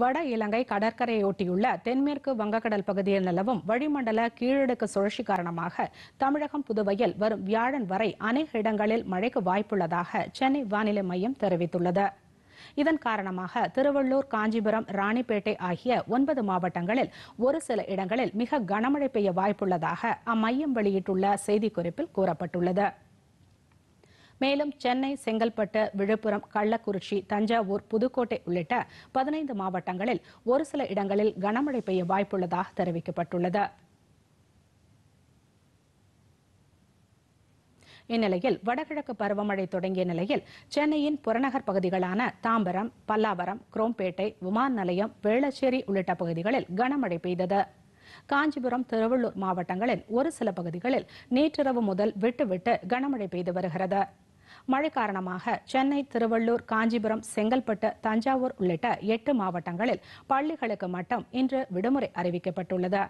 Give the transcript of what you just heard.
வட இலங்கை கடற்கரையொட்டியுள்ள தென்மேற்கு வங்கக்கடல் பகுதியில் நிலவும் வளிமண்டல கீழடுக்கு சுழற்சி காரணமாக தமிழகம் புதுவையில் வரும் வியாழன் வரை அநேக இடங்களில் மழைக்கு வாய்ப்புள்ளதாக சென்னை வானிலை மையம் தெரிவித்துள்ளது இதன் காரணமாக திருவள்ளூர் காஞ்சிபுரம் ராணிப்பேட்டை ஆகிய ஒன்பது மாவட்டங்களில் ஒரு சில இடங்களில் மிக கனமழை பெய்ய வாய்ப்புள்ளதாக அம்மையம் வெளியிட்டுள்ள செய்திக்குறிப்பில் கூறப்பட்டுள்ளது மேலும் சென்னை செங்கல்பட்டு விழுப்புரம் கள்ளக்குறிச்சி தஞ்சாவூர் புதுக்கோட்டை உள்ளிட்ட பதினைந்து மாவட்டங்களில் ஒரு சில இடங்களில் கனமழை பெய்ய வாய்ப்புள்ளதாக தெரிவிக்கப்பட்டுள்ளது இந்நிலையில் வடகிழக்கு பருவமழை தொடங்கிய நிலையில் சென்னையின் புறநகர் பகுதிகளான தாம்பரம் பல்லாவரம் குரோம்பேட்டை விமான நிலையம் வேளச்சேரி உள்ளிட்ட பகுதிகளில் கனமழை பெய்தது காஞ்சிபுரம் திருவள்ளூர் மாவட்டங்களில் ஒரு சில பகுதிகளில் நேற்றிரவு முதல் விட்டுவிட்டு கனமழை பெய்து வருகிறது மழை காரணமாக சென்னை திருவள்ளூர் காஞ்சிபுரம் செங்கல்பட்டு தஞ்சாவூர் உள்ளிட்ட எட்டு மாவட்டங்களில் பள்ளிகளுக்கு மட்டும் இன்று விடுமுறை அறிவிக்கப்பட்டுள்ளது